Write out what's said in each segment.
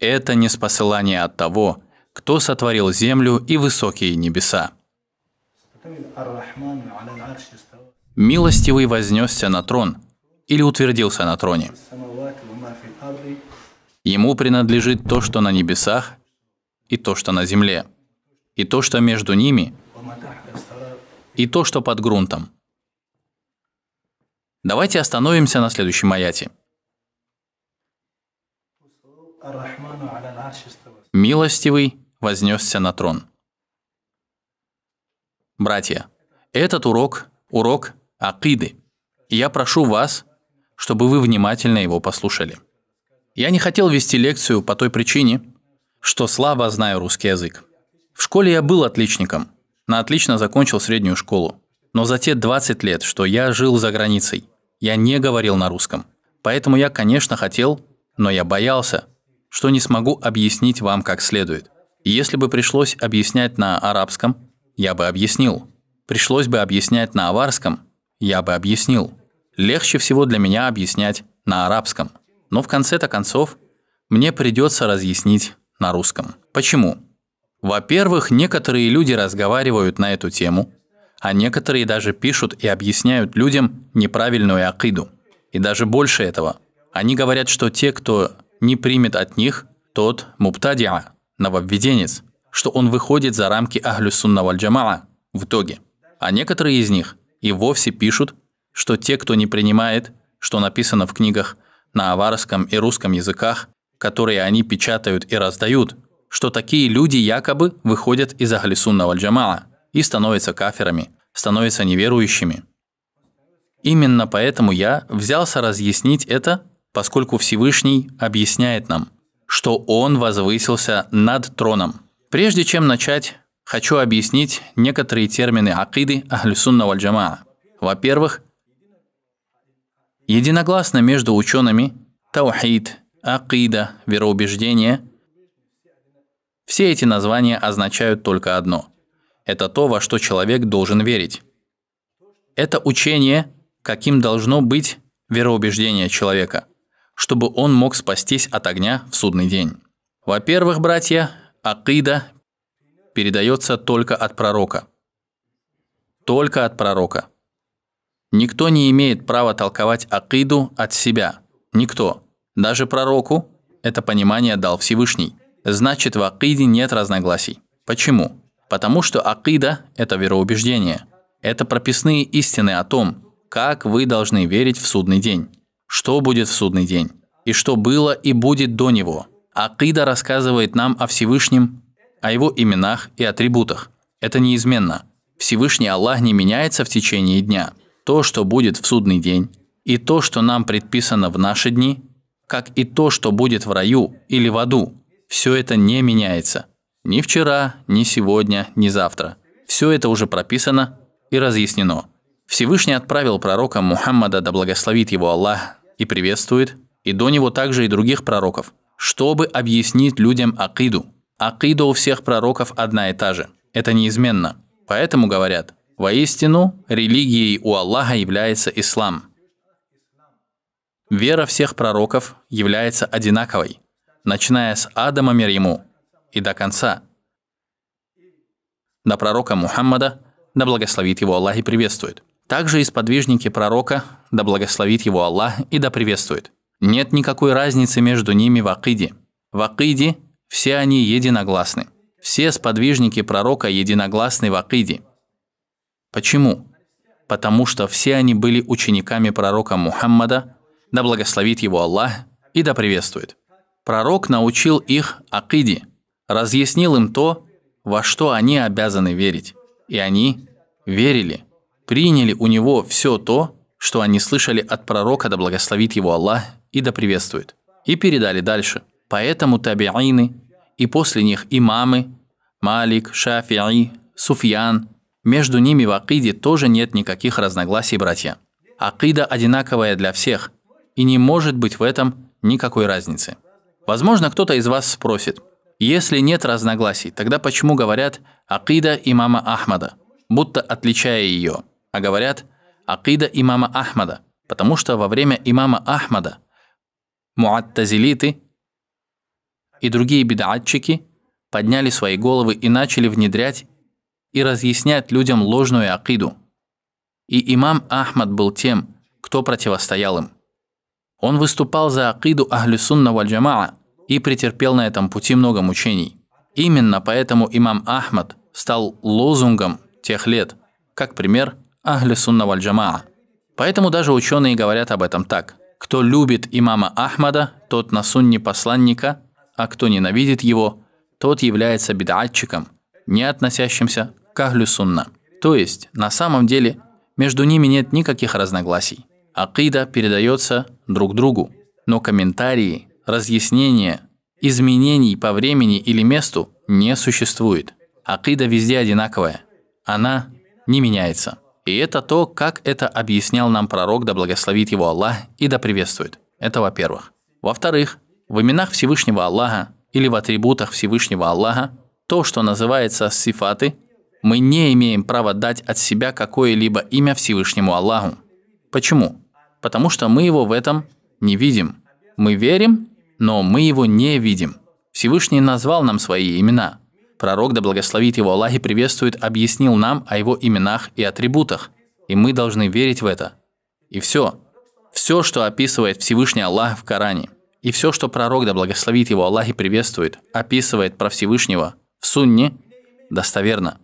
Это не спосылание от того, кто сотворил землю и высокие небеса. Милостивый вознесся на трон или утвердился на троне. Ему принадлежит то, что на небесах, и то, что на земле, и то, что между ними, и то, что под грунтом. Давайте остановимся на следующем аяте. Милостивый вознесся на трон. Братья, этот урок – урок Акиды. я прошу вас, чтобы вы внимательно его послушали. Я не хотел вести лекцию по той причине, что слабо знаю русский язык. В школе я был отличником, на отлично закончил среднюю школу. Но за те 20 лет, что я жил за границей, я не говорил на русском. Поэтому я, конечно, хотел, но я боялся, что не смогу объяснить вам как следует. Если бы пришлось объяснять на арабском, я бы объяснил. Пришлось бы объяснять на аварском, я бы объяснил. Легче всего для меня объяснять на арабском. Но в конце-то концов мне придется разъяснить на русском. Почему? Во-первых, некоторые люди разговаривают на эту тему, а некоторые даже пишут и объясняют людям неправильную акиду. И даже больше этого. Они говорят, что те, кто не примет от них тот мубтадиа, нововведенец, что он выходит за рамки ахлю сунна валь в итоге. А некоторые из них и вовсе пишут, что те, кто не принимает, что написано в книгах на аварском и русском языках, которые они печатают и раздают, что такие люди якобы выходят из Ахлисунна Вальджамала и становятся каферами, становятся неверующими. Именно поэтому я взялся разъяснить это поскольку Всевышний объясняет нам, что Он возвысился над троном. Прежде чем начать, хочу объяснить некоторые термины акиды Ахлюсунна Вальджамаа. Во-первых, единогласно между учеными таухид, акида, вероубеждение – все эти названия означают только одно – это то, во что человек должен верить. Это учение, каким должно быть вероубеждение человека чтобы он мог спастись от огня в судный день. Во-первых, братья, акида передается только от пророка. Только от пророка. Никто не имеет права толковать акиду от себя. Никто. Даже пророку это понимание дал Всевышний. Значит, в акиде нет разногласий. Почему? Потому что акида – это вероубеждение. Это прописные истины о том, как вы должны верить в судный день что будет в судный день, и что было и будет до него. Акида рассказывает нам о Всевышнем, о его именах и атрибутах. Это неизменно. Всевышний Аллах не меняется в течение дня. То, что будет в судный день, и то, что нам предписано в наши дни, как и то, что будет в раю или в аду, все это не меняется. Ни вчера, ни сегодня, ни завтра. Все это уже прописано и разъяснено. Всевышний отправил пророка Мухаммада, да благословит его Аллах, и приветствует, и до него также и других пророков, чтобы объяснить людям акиду. Акида у всех пророков одна и та же. Это неизменно. Поэтому говорят, воистину религией у Аллаха является ислам. Вера всех пророков является одинаковой, начиная с Адама мир ему и до конца. На пророка Мухаммада, да благословит его Аллах и приветствует. Также и сподвижники пророка, да благословит его Аллах и да приветствует. Нет никакой разницы между ними в акиде. В акиде все они единогласны. Все сподвижники пророка единогласны в акиде. Почему? Потому что все они были учениками пророка Мухаммада, да благословит его Аллах и да приветствует. Пророк научил их акиде, разъяснил им то, во что они обязаны верить. И они верили – приняли у него все то, что они слышали от пророка, да благословит его Аллах и да приветствует, и передали дальше. Поэтому табиины и после них имамы, Малик, Шафи'и, Суфьян, между ними в Акиде тоже нет никаких разногласий, братья. Акида одинаковая для всех, и не может быть в этом никакой разницы. Возможно, кто-то из вас спросит, если нет разногласий, тогда почему говорят «Акида имама Ахмада», будто отличая ее – а говорят «Акида имама Ахмада», потому что во время имама Ахмада муаттазилиты и другие бедаатчики подняли свои головы и начали внедрять и разъяснять людям ложную акиду. И имам Ахмад был тем, кто противостоял им. Он выступал за акиду Ахлюсунна валь-Джамаа и претерпел на этом пути много мучений. Именно поэтому имам Ахмад стал лозунгом тех лет, как пример – Ахли Сунна Валь Джамаа. Поэтому даже ученые говорят об этом так. Кто любит имама Ахмада, тот на сунне посланника, а кто ненавидит его, тот является бедатчиком, не относящимся к Ахлю Сунна. То есть, на самом деле, между ними нет никаких разногласий. Акида передается друг другу, но комментарии, разъяснения, изменений по времени или месту не существует. Акида везде одинаковая, она не меняется. И это то, как это объяснял нам пророк, да благословит его Аллах и да приветствует. Это во-первых. Во-вторых, в именах Всевышнего Аллаха или в атрибутах Всевышнего Аллаха, то, что называется сифаты, мы не имеем права дать от себя какое-либо имя Всевышнему Аллаху. Почему? Потому что мы его в этом не видим. Мы верим, но мы его не видим. Всевышний назвал нам свои имена. Пророк, да благословит его Аллах и приветствует, объяснил нам о его именах и атрибутах, и мы должны верить в это. И все. Все, что описывает Всевышний Аллах в Коране, и все, что пророк, да благословит его Аллах и приветствует, описывает про Всевышнего в Сунне, достоверно.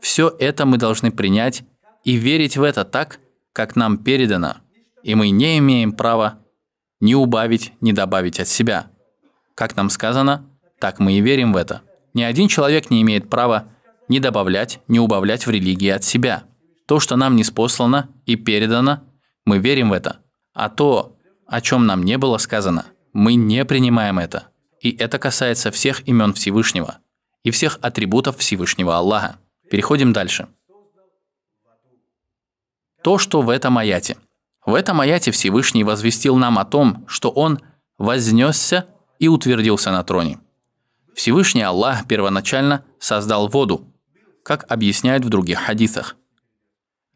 Все это мы должны принять и верить в это так, как нам передано, и мы не имеем права ни убавить, ни добавить от себя. Как нам сказано, так мы и верим в это. Ни один человек не имеет права не добавлять, не убавлять в религии от себя. То, что нам не спослано и передано, мы верим в это. А то, о чем нам не было сказано, мы не принимаем это. И это касается всех имен Всевышнего и всех атрибутов Всевышнего Аллаха. Переходим дальше. То, что в этом аяте. В этом аяте Всевышний возвестил нам о том, что Он вознесся и утвердился на троне. Всевышний Аллах первоначально создал воду, как объясняют в других хадисах.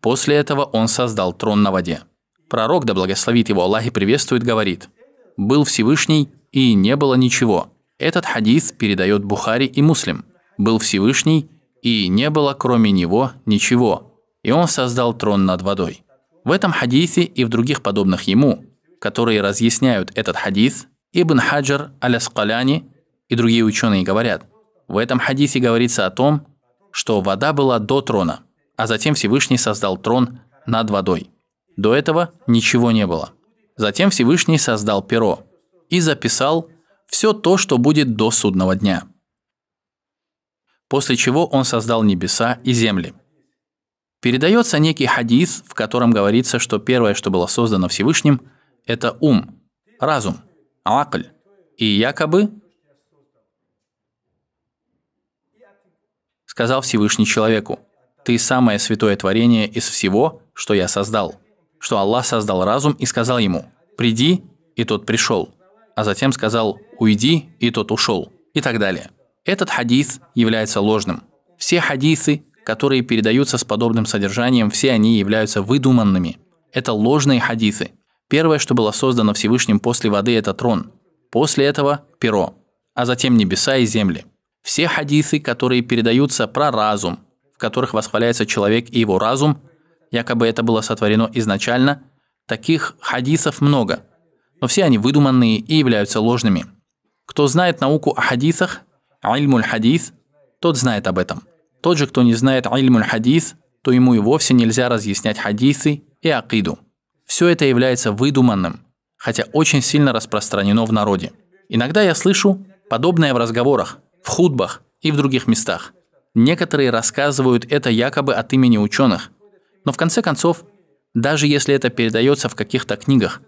После этого он создал трон на воде. Пророк, да благословит его Аллах и приветствует, говорит, «Был Всевышний, и не было ничего». Этот хадис передает Бухари и Муслим. «Был Всевышний, и не было кроме него ничего, и он создал трон над водой». В этом хадисе и в других подобных ему, которые разъясняют этот хадис, Ибн Хаджар аль-Аскаляни и другие ученые говорят, в этом хадисе говорится о том, что вода была до трона, а затем Всевышний создал трон над водой. До этого ничего не было. Затем Всевышний создал перо и записал все то, что будет до судного дня. После чего он создал небеса и земли. Передается некий хадис, в котором говорится, что первое, что было создано Всевышним, это ум, разум, алакль. И якобы сказал Всевышний человеку, «Ты самое святое творение из всего, что я создал». Что Аллах создал разум и сказал ему, «Приди», и тот пришел. А затем сказал, «Уйди», и тот ушел. И так далее. Этот хадис является ложным. Все хадисы, которые передаются с подобным содержанием, все они являются выдуманными. Это ложные хадисы. Первое, что было создано Всевышним после воды, это трон. После этого – перо. А затем небеса и земли. Все хадисы, которые передаются про разум, в которых восхваляется человек и его разум, якобы это было сотворено изначально, таких хадисов много, но все они выдуманные и являются ложными. Кто знает науку о хадисах, альмуль хадис, тот знает об этом. Тот же, кто не знает альмуль хадис, то ему и вовсе нельзя разъяснять хадисы и акиду. Все это является выдуманным, хотя очень сильно распространено в народе. Иногда я слышу подобное в разговорах – в худбах и в других местах. Некоторые рассказывают это якобы от имени ученых. Но в конце концов, даже если это передается в каких-то книгах,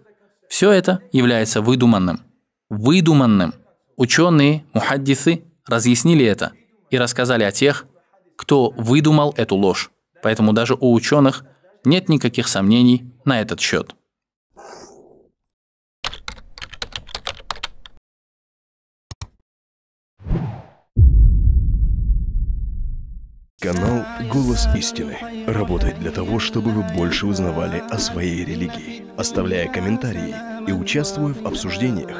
все это является выдуманным. Выдуманным. Ученые, мухаддисы разъяснили это и рассказали о тех, кто выдумал эту ложь. Поэтому даже у ученых нет никаких сомнений на этот счет. Канал «Голос истины» работает для того, чтобы вы больше узнавали о своей религии. Оставляя комментарии и участвуя в обсуждениях,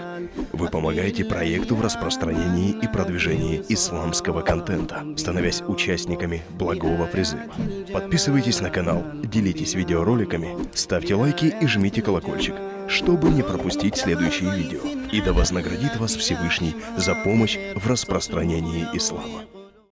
вы помогаете проекту в распространении и продвижении исламского контента, становясь участниками благого призыва. Подписывайтесь на канал, делитесь видеороликами, ставьте лайки и жмите колокольчик, чтобы не пропустить следующие видео. И да вознаградит вас Всевышний за помощь в распространении ислама.